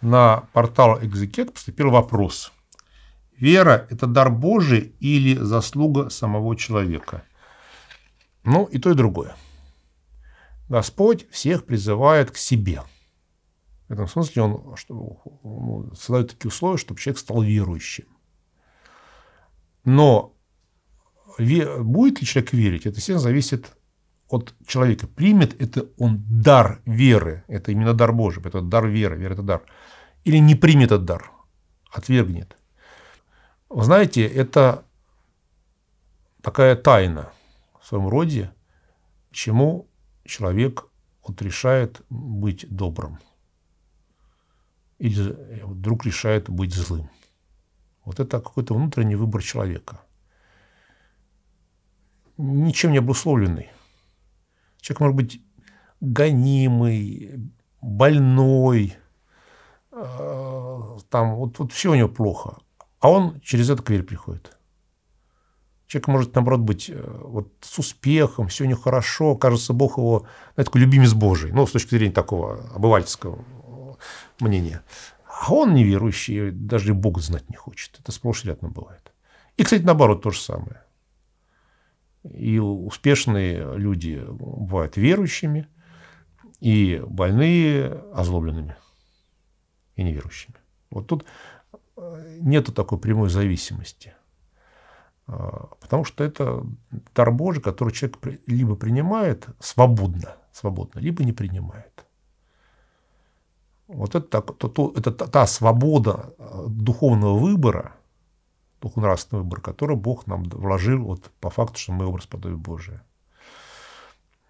на портал Экзекет поступил вопрос. Вера – это дар Божий или заслуга самого человека? Ну, и то, и другое. Господь всех призывает к себе. В этом смысле он что, создает такие условия, чтобы человек стал верующим. Но будет ли человек верить, это все зависит от человека примет, это он дар веры, это именно дар Божий, это дар веры, вера – это дар, или не примет этот дар, отвергнет. Вы знаете, это такая тайна в своем роде, чему человек вот решает быть добрым. Или вдруг решает быть злым. Вот это какой-то внутренний выбор человека. Ничем не обусловленный. Человек может быть гонимый, больной, э, там вот, вот все у него плохо. А он через это к приходит. Человек может, наоборот, быть э, вот, с успехом, все у него хорошо, кажется, Бог его, знаете, такой любимец Божий, ну, с точки зрения такого обывательского э, мнения. А он неверующий, даже и Бога знать не хочет. Это сплошь рядом бывает. И, кстати, наоборот, то же самое. И успешные люди бывают верующими, и больные озлобленными и неверующими. Вот тут э, нету такой прямой зависимости. А, потому что это дар Божий, который человек либо принимает свободно, свободно либо не принимает. Вот это, так, это та свобода э, духовного выбора – Бог нравственный выбор, который Бог нам вложил вот по факту, что мы образ подобия Божия.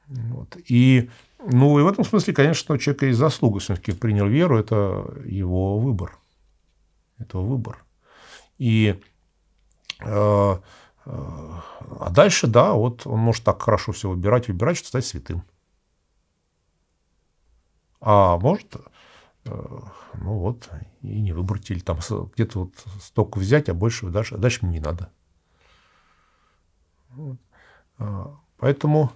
Вот. И, ну, и в этом смысле, конечно, у человека есть заслуга. Если он принял веру, это его выбор. Это выбор. И э, э, а дальше, да, вот он может так хорошо все выбирать, выбирать, что стать святым. А может Э, ну вот, и не выбрутили. Там где-то вот столько взять, а больше дальше, а дальше мне не надо. А, поэтому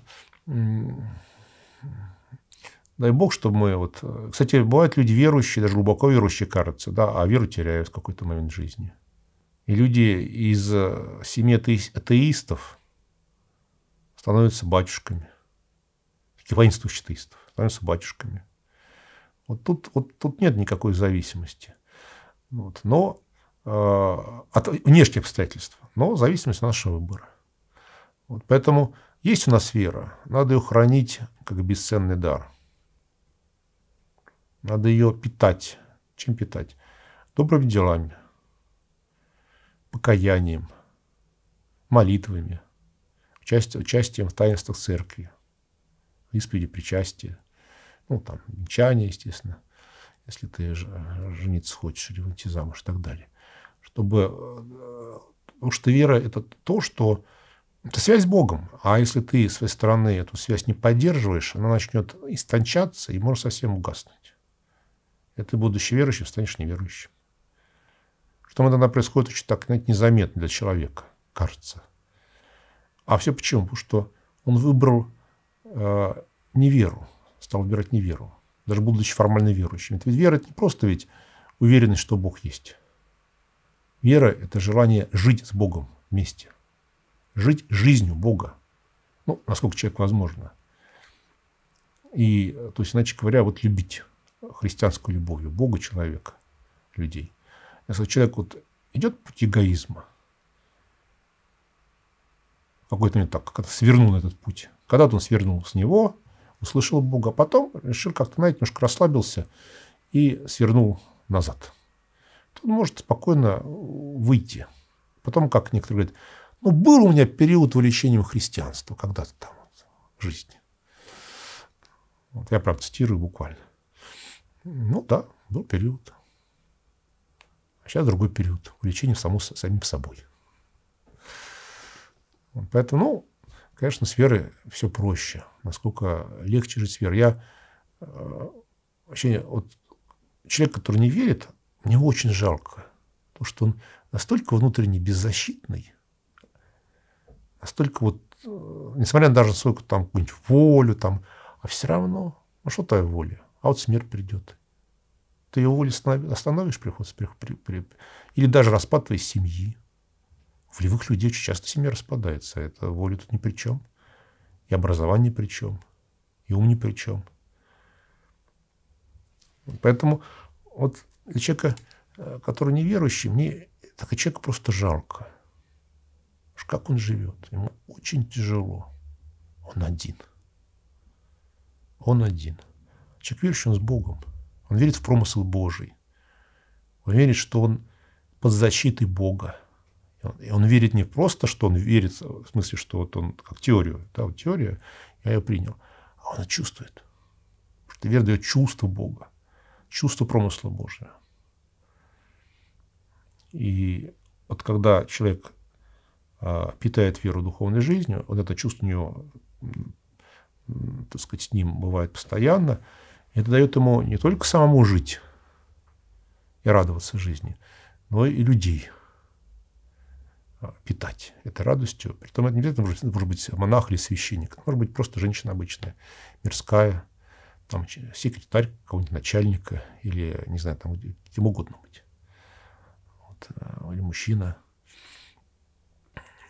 дай бог, чтобы мы вот... Э, кстати, бывают люди верующие, даже глубоко верующие, кажется, да, а веру теряют в какой-то момент жизни. И люди из э, семьи атеистов становятся батюшками. Таких воинствующих атеистов становятся батюшками – вот тут, вот тут нет никакой зависимости. Вот. Но э, от внешних обстоятельств, но зависимость нашего выбора. Вот поэтому есть у нас вера, надо ее хранить как бесценный дар. Надо ее питать. Чем питать? Добрыми делами, покаянием, молитвами, участием в таинствах церкви, исповеди, причастия. Ну, там, венчание, естественно, если ты жениться хочешь или выйти замуж и так далее. Чтобы... Э, потому что вера – это то, что... Это связь с Богом. А если ты, с своей стороны, эту связь не поддерживаешь, она начнет истончаться и может совсем угаснуть. И ты, будучи верующим, станешь неверующим. Что иногда происходит очень так, знаете, незаметно для человека, кажется. А все почему? Потому что он выбрал э, неверу стал выбирать веру, даже будучи формально верующим. Это ведь вера – это не просто ведь уверенность, что Бог есть. Вера – это желание жить с Богом вместе, жить жизнью Бога, ну, насколько человек возможно. И, то есть, иначе говоря, вот любить христианскую любовью Бога, человека, людей. Если человек вот идет путь эгоизма, какой-то момент так, как-то свернул на этот путь. Когда-то он свернул с него, услышал Бога. потом решил как-то, знаете, немножко расслабился и свернул назад. То он может спокойно выйти. Потом, как некоторые говорят, ну, был у меня период увлечения в когда-то там в жизни. Вот я прям цитирую буквально. Ну да, был период. А сейчас другой период. Увлечение само, самим собой. Поэтому, ну, Конечно, с верой все проще, насколько легче жить с верой. Я э, вообще вот человек, который не верит, мне очень жалко, потому что он настолько внутренне беззащитный, настолько вот, э, несмотря на даже свою там какую-нибудь волю, там, а все равно, ну что твоя воля? А вот смерть придет. Ты ее волю остановишь, приходится, при, при, при, или даже распад твоей семьи, волевых людей очень часто семья распадается. Это воля тут ни при чем. И образование ни при чем. И ум ни при чем. Поэтому вот для человека, э, который неверующий, мне так и человека просто жалко. Уж как он живет? Ему очень тяжело. Он один. Он один. Человек верующий, он с Богом. Он верит в промысл Божий. Он верит, что он под защитой Бога. И он верит не просто, что он верит, в смысле, что вот он как теорию, да, вот теория, я ее принял, а он чувствует. что вера дает чувство Бога, чувство промысла Божьего. И вот когда человек а, питает веру духовной жизнью, вот это чувство у него, так сказать, с ним бывает постоянно, это дает ему не только самому жить и радоваться жизни, но и людей – а, питать этой радостью. Притом это не обязательно может, может быть монах или священник. может быть просто женщина обычная, мирская, там, секретарь какого-нибудь начальника или, не знаю, там, кем угодно быть. Вот, а, или мужчина.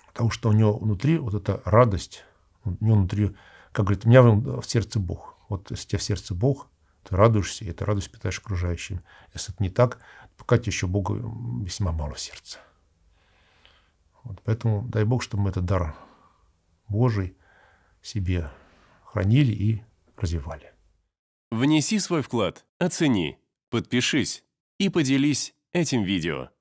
Потому что у него внутри вот эта радость, у него внутри, как говорит, у меня в сердце Бог. Вот если у тебя в сердце Бог, ты радуешься, и эту радость питаешь окружающим. Если это не так, пока тебе еще Бога весьма мало в сердце. Вот поэтому дай Бог, чтобы мы этот дар Божий себе хранили и развивали. Внеси свой вклад, оцени, подпишись и поделись этим видео.